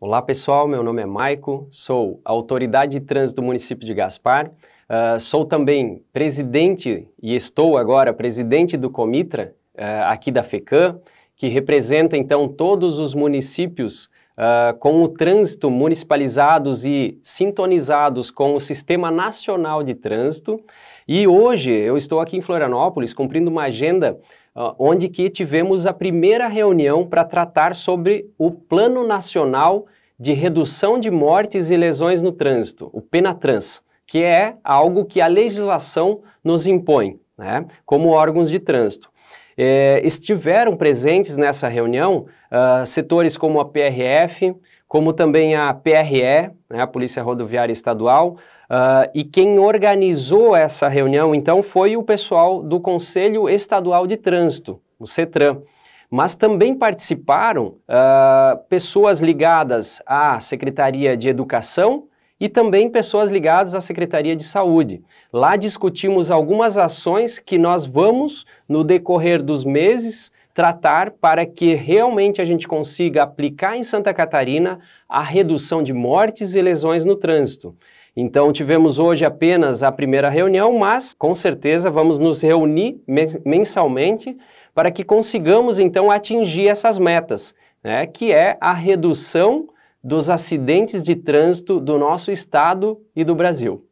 Olá pessoal, meu nome é Maico, sou autoridade de trânsito do município de Gaspar, uh, sou também presidente e estou agora presidente do Comitra uh, aqui da FECAM, que representa então todos os municípios uh, com o trânsito municipalizados e sintonizados com o Sistema Nacional de Trânsito. E hoje eu estou aqui em Florianópolis cumprindo uma agenda onde que tivemos a primeira reunião para tratar sobre o Plano Nacional de Redução de Mortes e Lesões no Trânsito, o PENATRANS, que é algo que a legislação nos impõe, né, como órgãos de trânsito. É, estiveram presentes nessa reunião uh, setores como a PRF, como também a PRE, né, a Polícia Rodoviária Estadual, Uh, e quem organizou essa reunião, então, foi o pessoal do Conselho Estadual de Trânsito, o CETRAN. Mas também participaram uh, pessoas ligadas à Secretaria de Educação e também pessoas ligadas à Secretaria de Saúde. Lá discutimos algumas ações que nós vamos, no decorrer dos meses, tratar para que realmente a gente consiga aplicar em Santa Catarina a redução de mortes e lesões no trânsito. Então, tivemos hoje apenas a primeira reunião, mas com certeza vamos nos reunir mensalmente para que consigamos então atingir essas metas, né? que é a redução dos acidentes de trânsito do nosso estado e do Brasil.